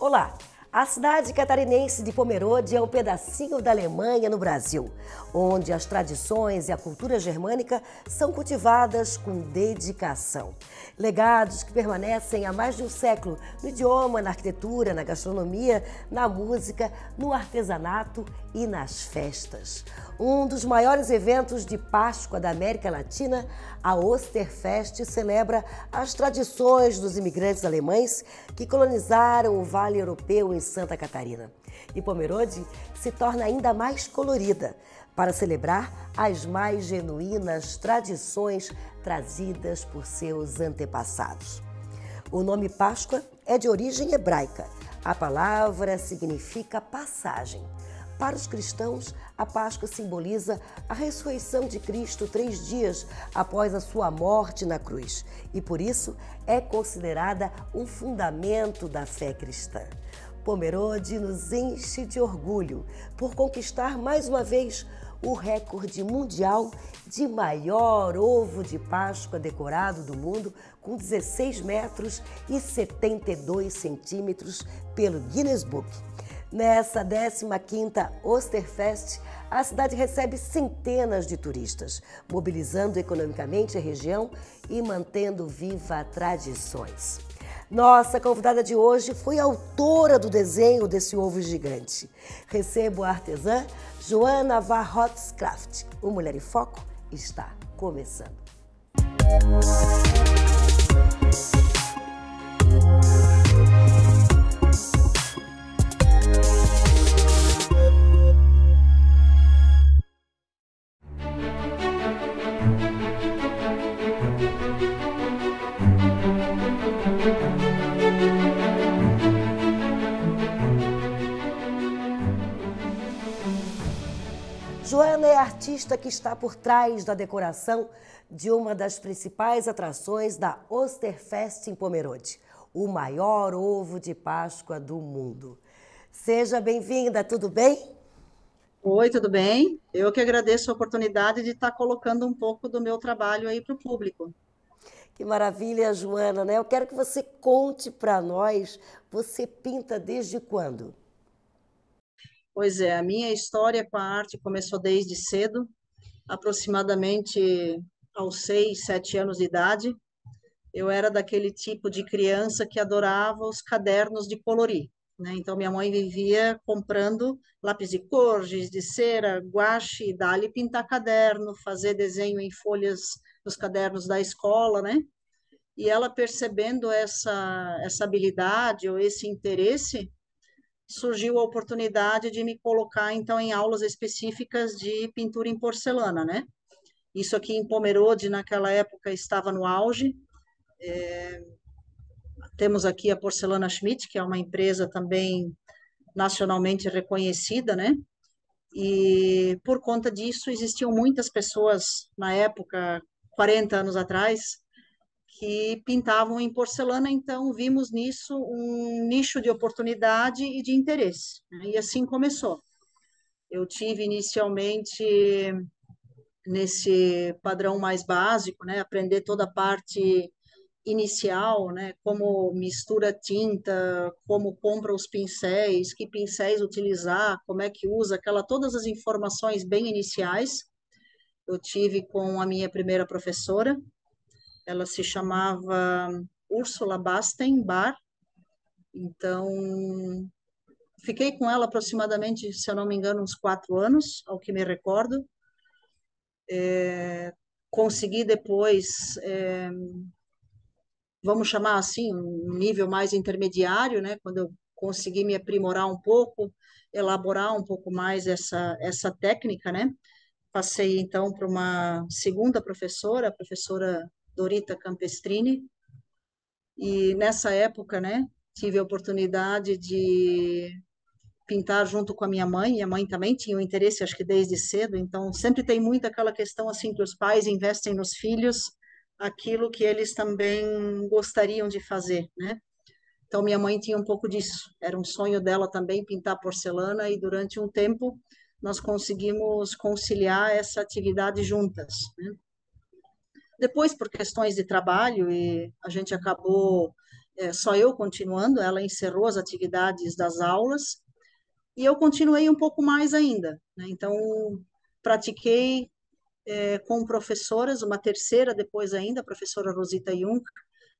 Olá! A cidade catarinense de Pomerode é um pedacinho da Alemanha no Brasil, onde as tradições e a cultura germânica são cultivadas com dedicação. Legados que permanecem há mais de um século no idioma, na arquitetura, na gastronomia, na música, no artesanato e nas festas um dos maiores eventos de Páscoa da América Latina, a Osterfest celebra as tradições dos imigrantes alemães que colonizaram o Vale Europeu em Santa Catarina. E Pomerode se torna ainda mais colorida para celebrar as mais genuínas tradições trazidas por seus antepassados. O nome Páscoa é de origem hebraica. A palavra significa passagem. Para os cristãos, a Páscoa simboliza a ressurreição de Cristo três dias após a sua morte na cruz e, por isso, é considerada um fundamento da fé cristã. Pomerode nos enche de orgulho por conquistar mais uma vez o recorde mundial de maior ovo de Páscoa decorado do mundo, com 16 metros e 72 centímetros, pelo Guinness Book. Nessa 15ª Osterfest, a cidade recebe centenas de turistas, mobilizando economicamente a região e mantendo viva tradições. Nossa convidada de hoje foi autora do desenho desse ovo gigante. Recebo a artesã Joana Varrotskraft. O Mulher em Foco está começando. Música artista que está por trás da decoração de uma das principais atrações da Osterfest em Pomerode, o maior ovo de Páscoa do mundo. Seja bem-vinda, tudo bem? Oi, tudo bem? Eu que agradeço a oportunidade de estar colocando um pouco do meu trabalho aí para o público. Que maravilha, Joana, né? Eu quero que você conte para nós, você pinta desde quando? Pois é, a minha história com a arte começou desde cedo, aproximadamente aos seis, sete anos de idade. Eu era daquele tipo de criança que adorava os cadernos de colorir. Né? Então, minha mãe vivia comprando lápis de cor, giz de cera, guache, dali pintar caderno, fazer desenho em folhas nos cadernos da escola, né? E ela percebendo essa, essa habilidade ou esse interesse, surgiu a oportunidade de me colocar então em aulas específicas de pintura em porcelana, né? Isso aqui em Pomerode naquela época estava no auge. É... Temos aqui a Porcelana Schmidt, que é uma empresa também nacionalmente reconhecida, né? E por conta disso existiam muitas pessoas na época, 40 anos atrás, que pintavam em porcelana, então vimos nisso um nicho de oportunidade e de interesse. Né? E assim começou. Eu tive inicialmente nesse padrão mais básico, né, aprender toda a parte inicial, né, como mistura tinta, como compra os pincéis, que pincéis utilizar, como é que usa, aquela todas as informações bem iniciais. Eu tive com a minha primeira professora, ela se chamava Úrsula Bastenbar. Então, fiquei com ela aproximadamente, se eu não me engano, uns quatro anos, ao que me recordo. É, consegui depois, é, vamos chamar assim, um nível mais intermediário, né? Quando eu consegui me aprimorar um pouco, elaborar um pouco mais essa, essa técnica, né? Passei então para uma segunda professora, a professora Dorita Campestrini, e nessa época, né, tive a oportunidade de pintar junto com a minha mãe, e a mãe também tinha um interesse, acho que desde cedo, então sempre tem muito aquela questão assim que os pais investem nos filhos aquilo que eles também gostariam de fazer, né? Então minha mãe tinha um pouco disso, era um sonho dela também pintar porcelana e durante um tempo nós conseguimos conciliar essa atividade juntas. Né? Depois, por questões de trabalho, e a gente acabou, é, só eu continuando, ela encerrou as atividades das aulas, e eu continuei um pouco mais ainda. Né? Então, pratiquei é, com professoras, uma terceira depois ainda, a professora Rosita Jung,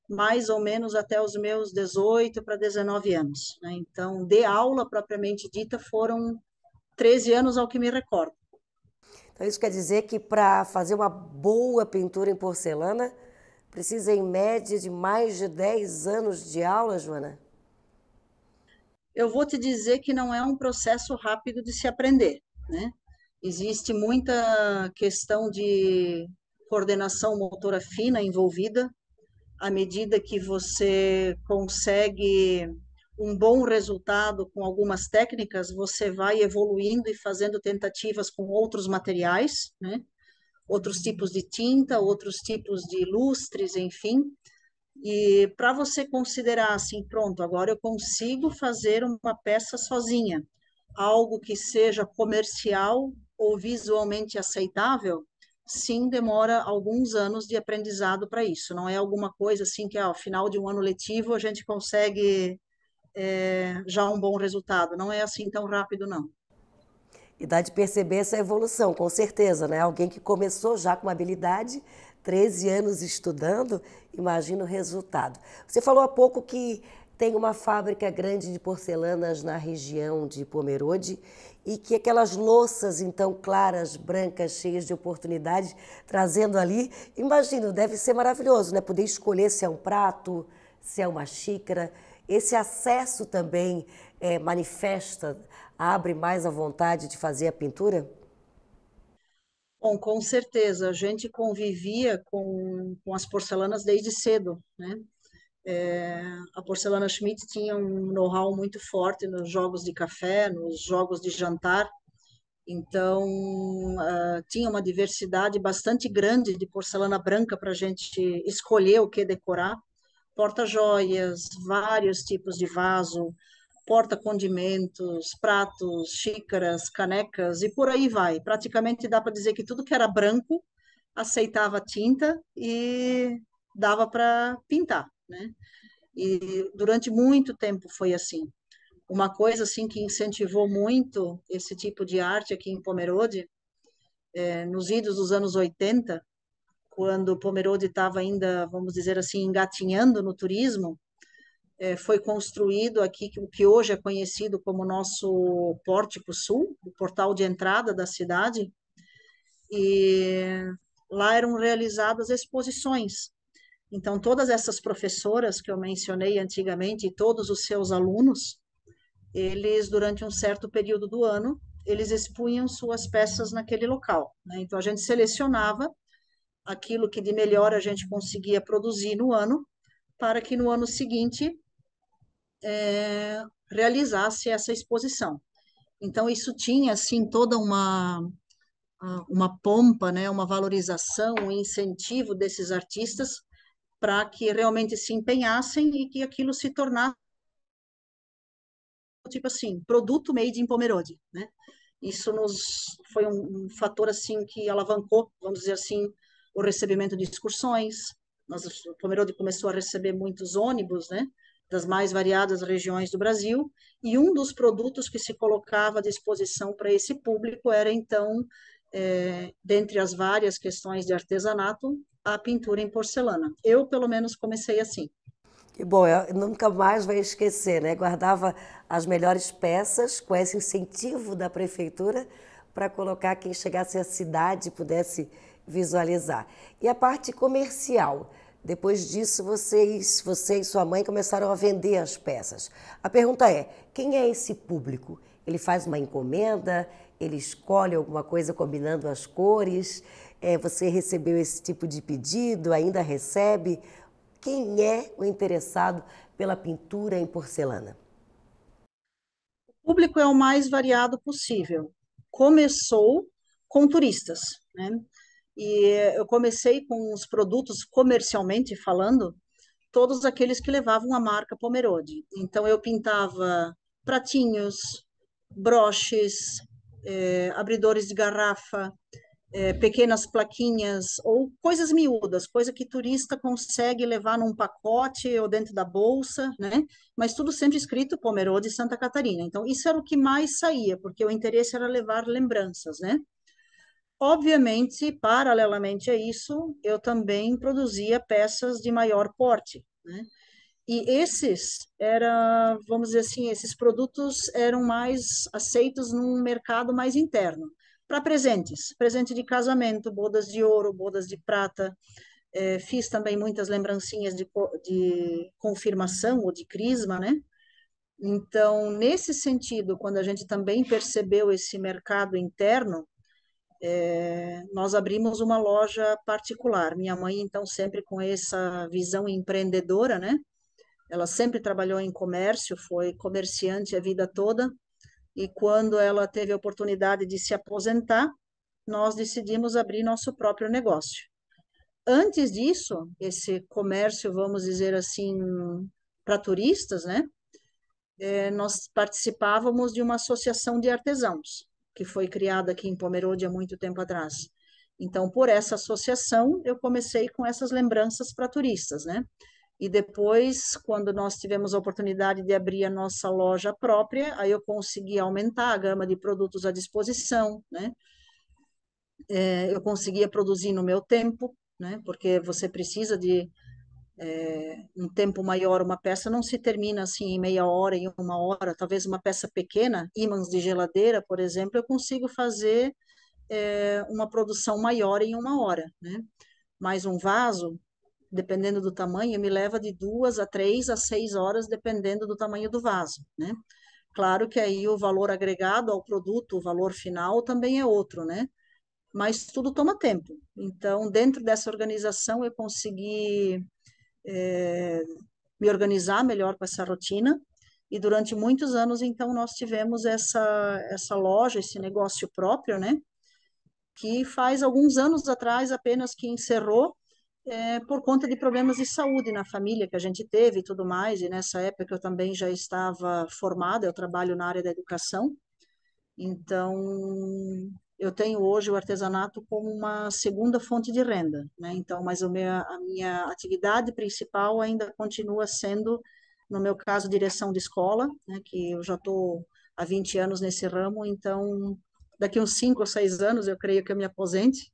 mais ou menos até os meus 18 para 19 anos. Né? Então, de aula propriamente dita, foram 13 anos ao que me recordo. Então, isso quer dizer que para fazer uma boa pintura em porcelana, precisa, em média, de mais de 10 anos de aula, Joana? Eu vou te dizer que não é um processo rápido de se aprender, né? Existe muita questão de coordenação motora fina envolvida, à medida que você consegue um bom resultado com algumas técnicas, você vai evoluindo e fazendo tentativas com outros materiais, né? outros tipos de tinta, outros tipos de lustres, enfim. E para você considerar assim, pronto, agora eu consigo fazer uma peça sozinha, algo que seja comercial ou visualmente aceitável, sim, demora alguns anos de aprendizado para isso. Não é alguma coisa assim que ah, ao final de um ano letivo a gente consegue é, já um bom resultado. Não é assim tão rápido, não. E dá de perceber essa evolução, com certeza, né? Alguém que começou já com uma habilidade, 13 anos estudando, imagina o resultado. Você falou há pouco que tem uma fábrica grande de porcelanas na região de Pomerode e que aquelas louças então claras, brancas, cheias de oportunidades, trazendo ali, imagino, deve ser maravilhoso, né? Poder escolher se é um prato, se é uma xícara, esse acesso também é, manifesta, abre mais a vontade de fazer a pintura? Bom, com certeza. A gente convivia com, com as porcelanas desde cedo, né? É, a porcelana Schmidt tinha um know-how muito forte nos jogos de café, nos jogos de jantar. Então, uh, tinha uma diversidade bastante grande de porcelana branca para a gente escolher o que decorar porta-joias, vários tipos de vaso, porta-condimentos, pratos, xícaras, canecas e por aí vai. Praticamente dá para dizer que tudo que era branco aceitava tinta e dava para pintar, né? E durante muito tempo foi assim. Uma coisa assim que incentivou muito esse tipo de arte aqui em Pomerode, é, nos idos dos anos 80, quando Pomerode estava ainda, vamos dizer assim, engatinhando no turismo, é, foi construído aqui o que hoje é conhecido como nosso Pórtico Sul, o portal de entrada da cidade, e lá eram realizadas exposições. Então, todas essas professoras que eu mencionei antigamente e todos os seus alunos, eles, durante um certo período do ano, eles expunham suas peças naquele local. Né? Então, a gente selecionava aquilo que de melhor a gente conseguia produzir no ano, para que no ano seguinte é, realizasse essa exposição. Então isso tinha assim toda uma uma pompa, né, uma valorização, um incentivo desses artistas para que realmente se empenhassem e que aquilo se tornasse tipo assim, produto made in Pomerode, né? Isso nos foi um, um fator assim que alavancou, vamos dizer assim, o recebimento de excursões. Nós, o Pomerode começou a receber muitos ônibus, né? das mais variadas regiões do Brasil, e um dos produtos que se colocava à disposição para esse público era, então, é, dentre as várias questões de artesanato, a pintura em porcelana. Eu, pelo menos, comecei assim. Que bom, eu nunca mais vai esquecer, né? Guardava as melhores peças com esse incentivo da prefeitura para colocar quem chegasse à cidade pudesse visualizar. E a parte comercial. Depois disso, vocês, você e sua mãe começaram a vender as peças. A pergunta é: quem é esse público? Ele faz uma encomenda? Ele escolhe alguma coisa combinando as cores? É, você recebeu esse tipo de pedido? Ainda recebe? Quem é o interessado pela pintura em porcelana? O público é o mais variado possível. Começou com turistas, né? E eu comecei com os produtos comercialmente falando, todos aqueles que levavam a marca Pomerode. Então eu pintava pratinhos, broches, é, abridores de garrafa, é, pequenas plaquinhas ou coisas miúdas, coisa que turista consegue levar num pacote ou dentro da bolsa, né? Mas tudo sempre escrito Pomerode Santa Catarina. Então isso era o que mais saía, porque o interesse era levar lembranças, né? Obviamente, paralelamente a isso, eu também produzia peças de maior porte, né? E esses era, vamos dizer assim, esses produtos eram mais aceitos num mercado mais interno para presentes, presente de casamento, bodas de ouro, bodas de prata. É, fiz também muitas lembrancinhas de, de, confirmação ou de crisma, né? Então, nesse sentido, quando a gente também percebeu esse mercado interno, é, nós abrimos uma loja particular. Minha mãe, então, sempre com essa visão empreendedora, né? Ela sempre trabalhou em comércio, foi comerciante a vida toda, e quando ela teve a oportunidade de se aposentar, nós decidimos abrir nosso próprio negócio. Antes disso, esse comércio, vamos dizer assim, para turistas, né? É, nós participávamos de uma associação de artesãos que foi criada aqui em Pomerode há muito tempo atrás. Então, por essa associação, eu comecei com essas lembranças para turistas, né? E depois, quando nós tivemos a oportunidade de abrir a nossa loja própria, aí eu consegui aumentar a gama de produtos à disposição, né? É, eu conseguia produzir no meu tempo, né? Porque você precisa de é, um tempo maior uma peça não se termina assim em meia hora, em uma hora, talvez uma peça pequena, ímãs de geladeira, por exemplo, eu consigo fazer é, uma produção maior em uma hora, né? Mas um vaso, dependendo do tamanho, me leva de duas a três a seis horas, dependendo do tamanho do vaso, né? Claro que aí o valor agregado ao produto, o valor final, também é outro, né? Mas tudo toma tempo. Então, dentro dessa organização, eu consegui é, me organizar melhor com essa rotina. E durante muitos anos, então, nós tivemos essa, essa loja, esse negócio próprio, né? Que faz alguns anos atrás apenas que encerrou é, por conta de problemas de saúde na família que a gente teve e tudo mais. E nessa época eu também já estava formada, eu trabalho na área da educação. Então, eu tenho hoje o artesanato como uma segunda fonte de renda, né? Então, mas o meu, a minha atividade principal ainda continua sendo, no meu caso, direção de escola, né? Que eu já estou há 20 anos nesse ramo, então daqui uns 5 ou 6 anos eu creio que eu me aposente.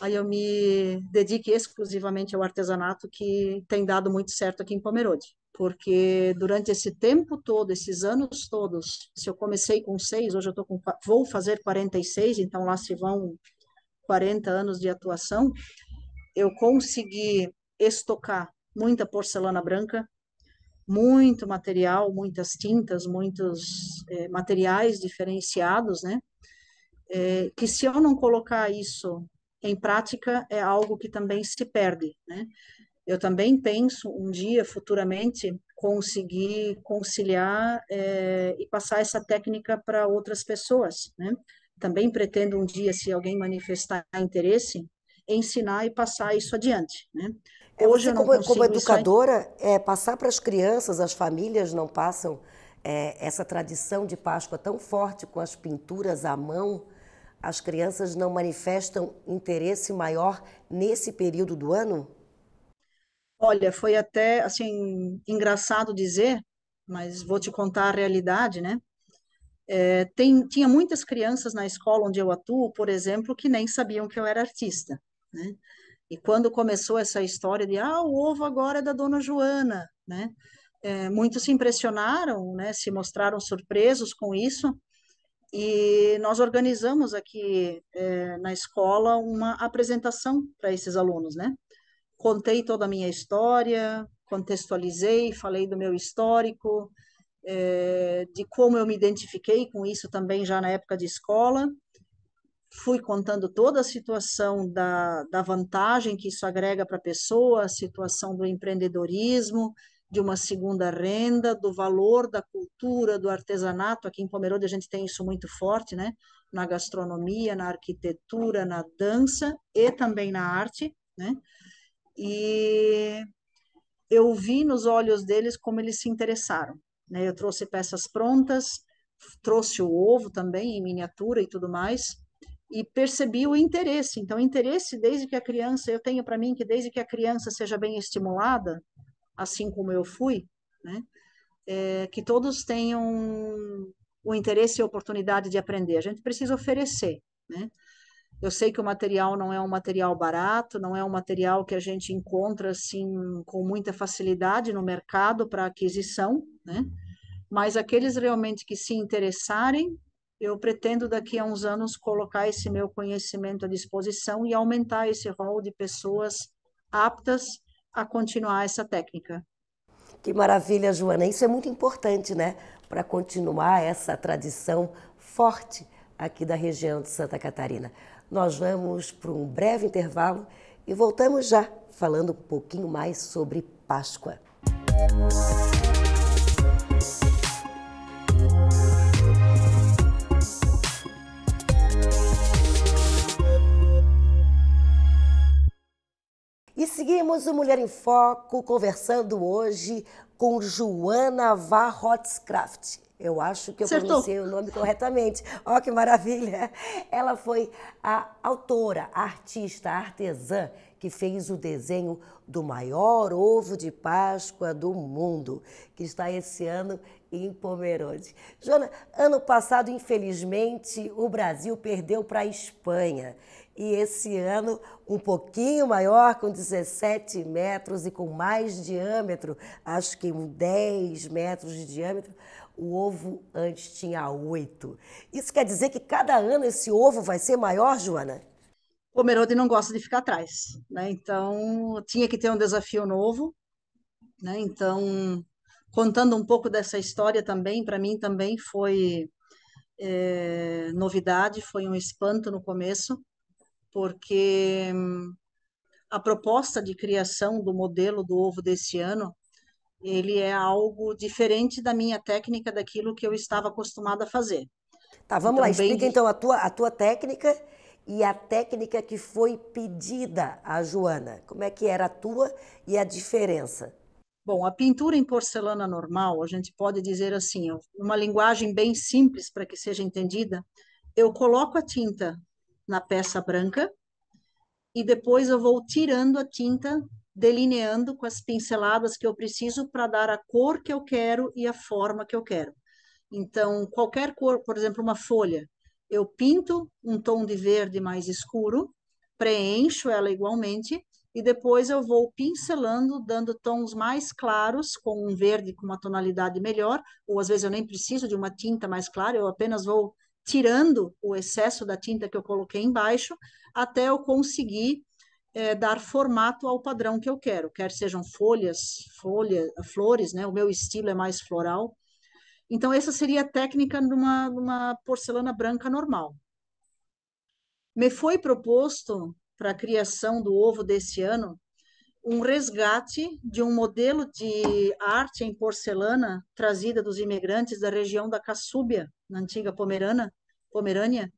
Aí eu me dedique exclusivamente ao artesanato que tem dado muito certo aqui em Pomerode porque durante esse tempo todo, esses anos todos, se eu comecei com seis, hoje eu tô com, vou fazer 46, então lá se vão 40 anos de atuação, eu consegui estocar muita porcelana branca, muito material, muitas tintas, muitos é, materiais diferenciados, né? É, que se eu não colocar isso em prática, é algo que também se perde, né? Eu também penso um dia, futuramente, conseguir conciliar é, e passar essa técnica para outras pessoas, né? Também pretendo um dia, se alguém manifestar interesse, ensinar e passar isso adiante, né? É, Hoje você, eu não como, como educadora, é, passar para as crianças, as famílias não passam é, essa tradição de Páscoa tão forte com as pinturas à mão, as crianças não manifestam interesse maior nesse período do ano? Olha, foi até assim engraçado dizer, mas vou te contar a realidade, né? É, tem, tinha muitas crianças na escola onde eu atuo, por exemplo, que nem sabiam que eu era artista, né? E quando começou essa história de ah, o ovo agora é da dona Joana, né? É, muitos se impressionaram, né? Se mostraram surpresos com isso. E nós organizamos aqui é, na escola uma apresentação para esses alunos, né? contei toda a minha história, contextualizei, falei do meu histórico, é, de como eu me identifiquei com isso também já na época de escola. Fui contando toda a situação da, da vantagem que isso agrega para a pessoa, a situação do empreendedorismo, de uma segunda renda, do valor da cultura, do artesanato. Aqui em Pomerode a gente tem isso muito forte, né? Na gastronomia, na arquitetura, na dança e também na arte, né? e eu vi nos olhos deles como eles se interessaram. Né? Eu trouxe peças prontas, trouxe o ovo também em miniatura e tudo mais, e percebi o interesse. Então, interesse desde que a criança, eu tenho para mim que desde que a criança seja bem estimulada, assim como eu fui, né? É, que todos tenham o interesse e a oportunidade de aprender. A gente precisa oferecer, né? Eu sei que o material não é um material barato, não é um material que a gente encontra assim com muita facilidade no mercado para aquisição, né? Mas aqueles realmente que se interessarem, eu pretendo daqui a uns anos colocar esse meu conhecimento à disposição e aumentar esse rol de pessoas aptas a continuar essa técnica. Que maravilha, Joana. Isso é muito importante, né? Para continuar essa tradição forte aqui da região de Santa Catarina. Nós vamos para um breve intervalo e voltamos já falando um pouquinho mais sobre Páscoa. E seguimos o Mulher em Foco conversando hoje com Joana Varrotskraft. Eu acho que eu Acertou. pronunciei o nome corretamente. Ó, oh, que maravilha! Ela foi a autora, a artista, a artesã que fez o desenho do maior ovo de Páscoa do mundo, que está esse ano em Pomerode. Jona, ano passado, infelizmente, o Brasil perdeu para a Espanha. E esse ano, um pouquinho maior, com 17 metros e com mais diâmetro, acho que 10 metros de diâmetro, o ovo antes tinha oito. Isso quer dizer que cada ano esse ovo vai ser maior, Joana? O Merode não gosta de ficar atrás, né? Então tinha que ter um desafio novo, né? Então contando um pouco dessa história também, para mim também foi é, novidade, foi um espanto no começo, porque hum, a proposta de criação do modelo do ovo desse ano ele é algo diferente da minha técnica, daquilo que eu estava acostumada a fazer. Tá, vamos então, lá, explica bem... então a tua, a tua técnica e a técnica que foi pedida à Joana. Como é que era a tua e a diferença? Bom, a pintura em porcelana normal, a gente pode dizer assim, uma linguagem bem simples para que seja entendida, eu coloco a tinta na peça branca e depois eu vou tirando a tinta delineando com as pinceladas que eu preciso para dar a cor que eu quero e a forma que eu quero. Então, qualquer cor, por exemplo, uma folha, eu pinto um tom de verde mais escuro, preencho ela igualmente e depois eu vou pincelando, dando tons mais claros, com um verde com uma tonalidade melhor, ou às vezes eu nem preciso de uma tinta mais clara, eu apenas vou tirando o excesso da tinta que eu coloquei embaixo, até eu conseguir é, dar formato ao padrão que eu quero, quer sejam folhas, folha, flores, né? O meu estilo é mais floral. Então, essa seria a técnica numa, numa porcelana branca normal. Me foi proposto para a criação do ovo desse ano um resgate de um modelo de arte em porcelana trazida dos imigrantes da região da Cassúbia, na antiga Pomerana, Pomerânia,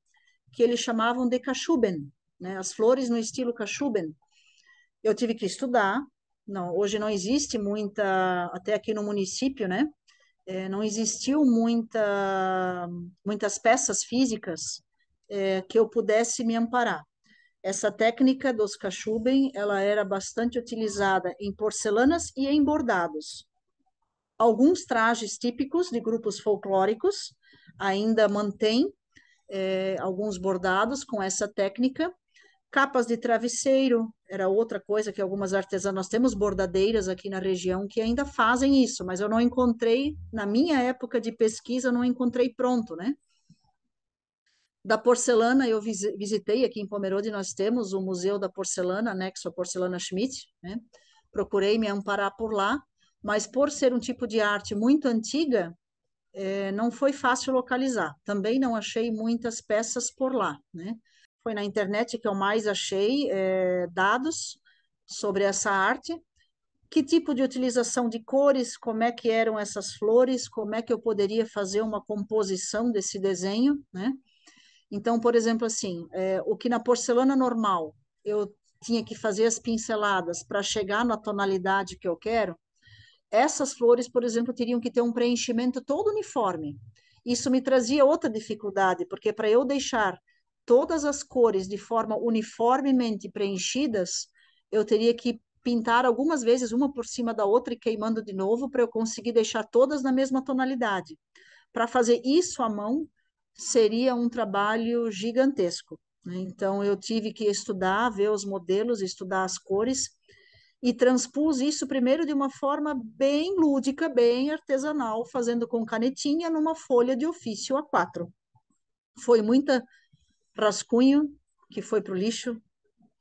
que eles chamavam de Cachuben né? As flores no estilo Kashuben. Eu tive que estudar. Não, hoje não existe muita, até aqui no município, né? É, não existiu muita, muitas peças físicas é, que eu pudesse me amparar. Essa técnica dos cachuben, ela era bastante utilizada em porcelanas e em bordados. Alguns trajes típicos de grupos folclóricos ainda mantêm é, alguns bordados com essa técnica, Capas de travesseiro era outra coisa que algumas artesãs. Nós temos bordadeiras aqui na região que ainda fazem isso, mas eu não encontrei, na minha época de pesquisa, eu não encontrei pronto, né? Da porcelana, eu visitei aqui em Pomerode, nós temos o Museu da Porcelana, anexo à Porcelana Schmidt, né? Procurei me amparar por lá, mas por ser um tipo de arte muito antiga, é, não foi fácil localizar. Também não achei muitas peças por lá, né? foi na internet que eu mais achei é, dados sobre essa arte. Que tipo de utilização de cores, como é que eram essas flores, como é que eu poderia fazer uma composição desse desenho, né? Então, por exemplo, assim, é, o que na porcelana normal eu tinha que fazer as pinceladas para chegar na tonalidade que eu quero, essas flores, por exemplo, teriam que ter um preenchimento todo uniforme. Isso me trazia outra dificuldade, porque para eu deixar todas as cores de forma uniformemente preenchidas, eu teria que pintar algumas vezes uma por cima da outra e queimando de novo para eu conseguir deixar todas na mesma tonalidade. Para fazer isso à mão seria um trabalho gigantesco. Né? Então eu tive que estudar, ver os modelos, estudar as cores e transpus isso primeiro de uma forma bem lúdica, bem artesanal, fazendo com canetinha numa folha de ofício A4. Foi muita rascunho que foi para o lixo,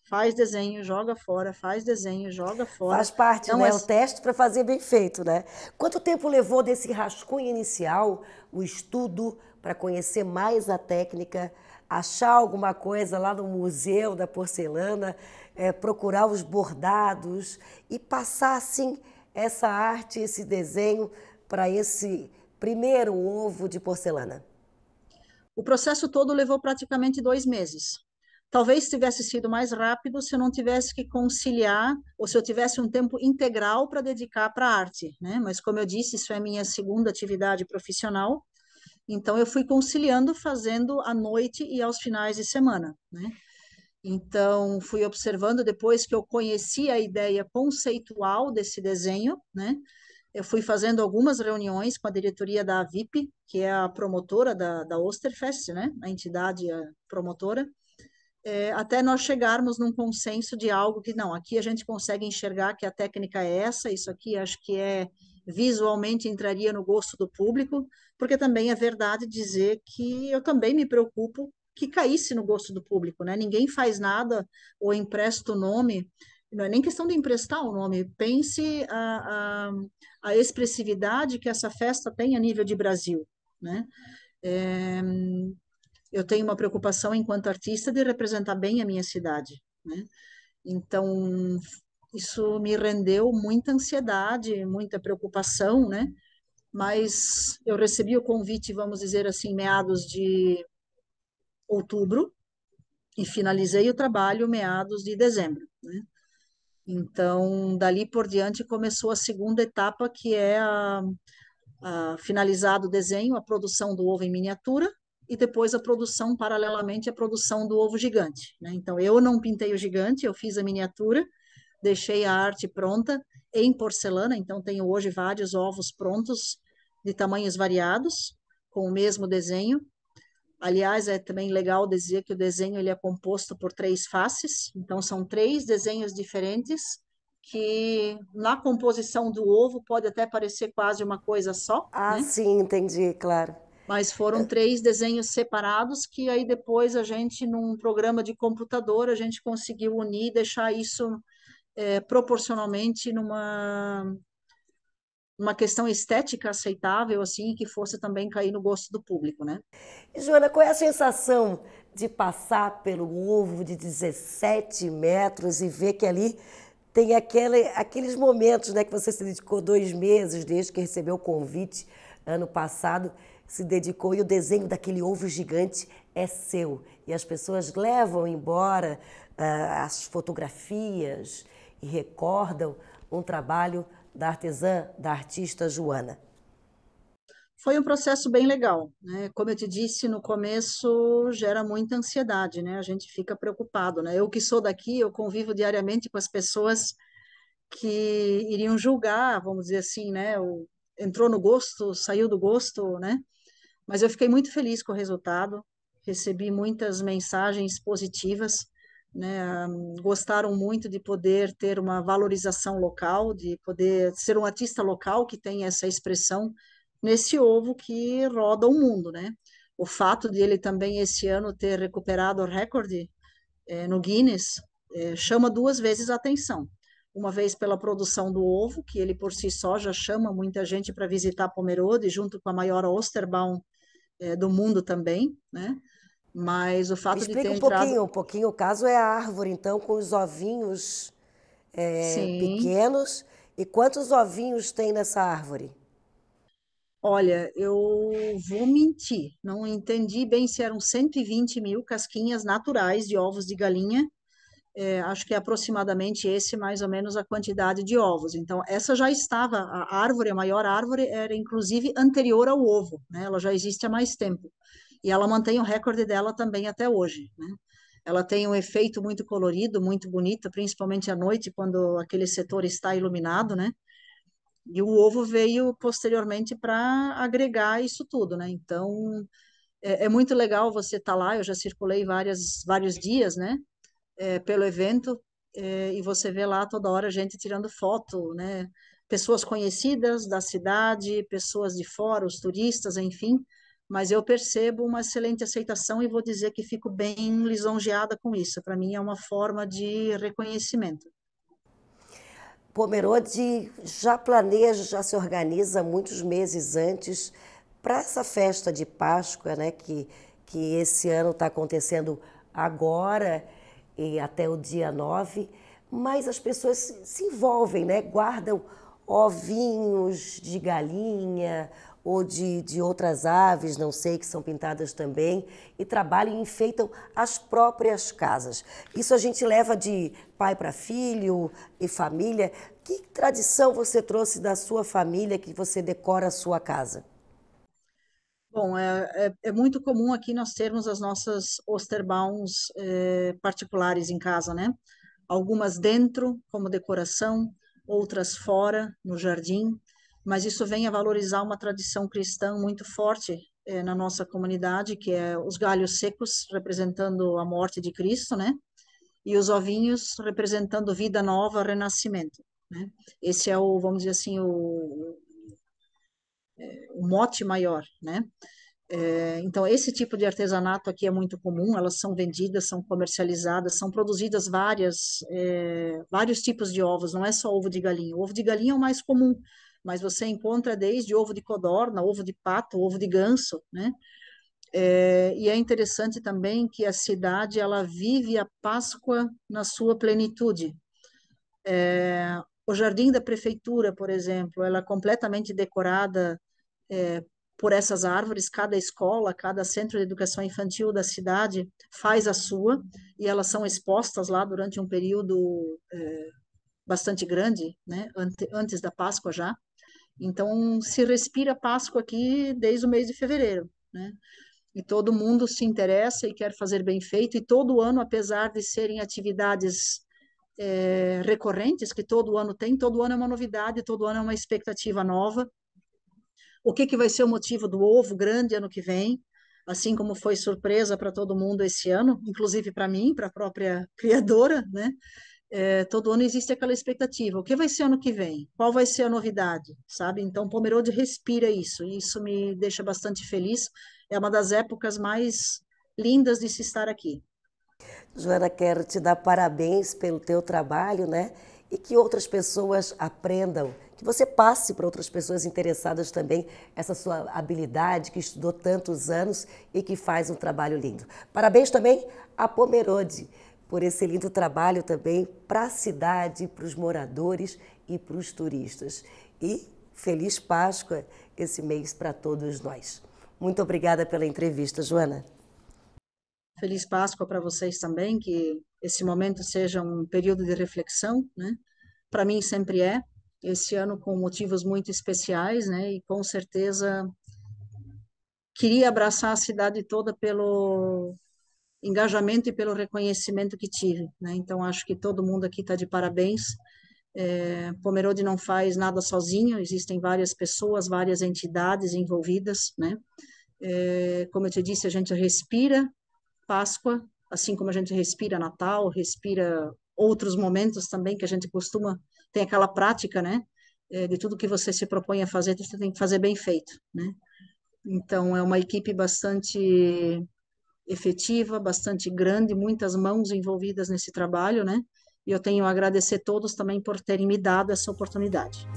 faz desenho, joga fora, faz desenho, joga fora. Faz parte, então, né? É... O teste para fazer bem feito, né? Quanto tempo levou desse rascunho inicial, o estudo, para conhecer mais a técnica, achar alguma coisa lá no Museu da Porcelana, é, procurar os bordados e passar, assim, essa arte, esse desenho para esse primeiro ovo de porcelana? O processo todo levou praticamente dois meses. Talvez tivesse sido mais rápido se eu não tivesse que conciliar, ou se eu tivesse um tempo integral para dedicar para a arte, né? Mas, como eu disse, isso é minha segunda atividade profissional, então eu fui conciliando, fazendo à noite e aos finais de semana, né? Então, fui observando depois que eu conheci a ideia conceitual desse desenho, né? eu fui fazendo algumas reuniões com a diretoria da VIP, que é a promotora da, da Osterfest, né? a entidade promotora, é, até nós chegarmos num consenso de algo que, não, aqui a gente consegue enxergar que a técnica é essa, isso aqui acho que é visualmente entraria no gosto do público, porque também é verdade dizer que eu também me preocupo que caísse no gosto do público, né? Ninguém faz nada ou empresta o nome não é nem questão de emprestar o nome, pense a, a, a expressividade que essa festa tem a nível de Brasil, né? É, eu tenho uma preocupação enquanto artista de representar bem a minha cidade, né? Então, isso me rendeu muita ansiedade, muita preocupação, né? Mas eu recebi o convite, vamos dizer assim, meados de outubro e finalizei o trabalho meados de dezembro, né? Então, dali por diante começou a segunda etapa, que é a, a finalizado o desenho, a produção do ovo em miniatura, e depois a produção, paralelamente, a produção do ovo gigante. Né? Então, eu não pintei o gigante, eu fiz a miniatura, deixei a arte pronta em porcelana, então tenho hoje vários ovos prontos de tamanhos variados, com o mesmo desenho, Aliás, é também legal dizer que o desenho ele é composto por três faces, então são três desenhos diferentes que na composição do ovo pode até parecer quase uma coisa só. Ah, né? sim, entendi, claro. Mas foram três desenhos separados que aí depois a gente, num programa de computador, a gente conseguiu unir e deixar isso é, proporcionalmente numa uma questão estética aceitável, assim, que fosse também cair no gosto do público, né? E, Joana, qual é a sensação de passar pelo ovo de 17 metros e ver que ali tem aquele, aqueles momentos né, que você se dedicou dois meses desde que recebeu o convite ano passado, se dedicou e o desenho daquele ovo gigante é seu. E as pessoas levam embora uh, as fotografias e recordam um trabalho da artesã, da artista Joana? Foi um processo bem legal, né? Como eu te disse no começo, gera muita ansiedade, né? A gente fica preocupado, né? Eu que sou daqui, eu convivo diariamente com as pessoas que iriam julgar, vamos dizer assim, né? entrou no gosto, saiu do gosto, né? Mas eu fiquei muito feliz com o resultado, recebi muitas mensagens positivas né, gostaram muito de poder ter uma valorização local, de poder ser um artista local que tem essa expressão nesse ovo que roda o mundo, né? O fato de ele também esse ano ter recuperado o recorde é, no Guinness é, chama duas vezes a atenção. Uma vez pela produção do ovo, que ele por si só já chama muita gente para visitar Pomerode, junto com a maior Osterbaum é, do mundo também, né? Mas o fato de ter um entrado... pouquinho, um pouquinho. O caso é a árvore, então, com os ovinhos é, pequenos. E quantos ovinhos tem nessa árvore? Olha, eu vou mentir. Não entendi bem se eram 120 mil casquinhas naturais de ovos de galinha. É, acho que é aproximadamente esse, mais ou menos, a quantidade de ovos. Então, essa já estava, a árvore, a maior árvore, era inclusive anterior ao ovo, né? Ela já existe há mais tempo. E ela mantém o recorde dela também até hoje, né? Ela tem um efeito muito colorido, muito bonito, principalmente à noite, quando aquele setor está iluminado, né? E o ovo veio posteriormente para agregar isso tudo, né? Então, é, é muito legal você estar tá lá. Eu já circulei várias, vários dias, né? É, pelo evento, é, e você vê lá toda hora gente tirando foto, né? Pessoas conhecidas da cidade, pessoas de fora, os turistas, enfim mas eu percebo uma excelente aceitação e vou dizer que fico bem lisonjeada com isso. Para mim é uma forma de reconhecimento. Pomerode já planeja, já se organiza muitos meses antes para essa festa de Páscoa, né, que, que esse ano está acontecendo agora e até o dia 9, mas as pessoas se envolvem, né, guardam ovinhos de galinha ou de, de outras aves, não sei, que são pintadas também, e trabalham e enfeitam as próprias casas. Isso a gente leva de pai para filho e família. Que tradição você trouxe da sua família que você decora a sua casa? Bom, é, é, é, muito comum aqui nós termos as nossas Osterbaums é, particulares em casa, né? Algumas dentro, como decoração, outras fora, no jardim, mas isso vem a valorizar uma tradição cristã muito forte é, na nossa comunidade, que é os galhos secos, representando a morte de Cristo, né? E os ovinhos representando vida nova, renascimento. Né? Esse é o, vamos dizer assim, o, o eh, mote maior, né? É, então, esse tipo de artesanato aqui é muito comum, elas são vendidas, são comercializadas, são produzidas várias, é, vários tipos de ovos, não é só ovo de galinha. O ovo de galinha é o mais comum, mas você encontra desde ovo de codorna, ovo de pato, ovo de ganso, né? É, e é interessante também que a cidade ela vive a Páscoa na sua plenitude. É, o jardim da prefeitura, por exemplo, ela é completamente decorada é, por essas árvores, cada escola, cada centro de educação infantil da cidade faz a sua, e elas são expostas lá durante um período é, bastante grande, né, ante, antes da Páscoa já. Então, se respira Páscoa aqui desde o mês de fevereiro, né? E todo mundo se interessa e quer fazer bem feito, e todo ano, apesar de serem atividades é, recorrentes, que todo ano tem, todo ano é uma novidade, todo ano é uma expectativa nova, o que, que vai ser o motivo do ovo grande ano que vem, assim como foi surpresa para todo mundo esse ano, inclusive para mim, para a própria criadora, né? É, todo ano existe aquela expectativa, o que vai ser ano que vem? Qual vai ser a novidade, sabe? Então, Pomerode respira isso, e isso me deixa bastante feliz, é uma das épocas mais lindas de se estar aqui. Joana, quero te dar parabéns pelo teu trabalho, né? e que outras pessoas aprendam, que você passe para outras pessoas interessadas também essa sua habilidade que estudou tantos anos e que faz um trabalho lindo. Parabéns também a Pomerode por esse lindo trabalho também para a cidade, para os moradores e para os turistas. E feliz Páscoa esse mês para todos nós. Muito obrigada pela entrevista, Joana. Feliz Páscoa para vocês também, que esse momento seja um período de reflexão, né? Para mim sempre é, esse ano com motivos muito especiais, né? E com certeza queria abraçar a cidade toda pelo engajamento e pelo reconhecimento que tive, né? Então acho que todo mundo aqui está de parabéns. É, Pomerode não faz nada sozinho, existem várias pessoas, várias entidades envolvidas, né? É, como eu te disse, a gente respira Páscoa, assim como a gente respira Natal, respira outros momentos também que a gente costuma, tem aquela prática, né? É, de tudo que você se propõe a fazer, você tem que fazer bem feito, né? Então, é uma equipe bastante efetiva, bastante grande, muitas mãos envolvidas nesse trabalho, né? E eu tenho a agradecer a todos também por terem me dado essa oportunidade.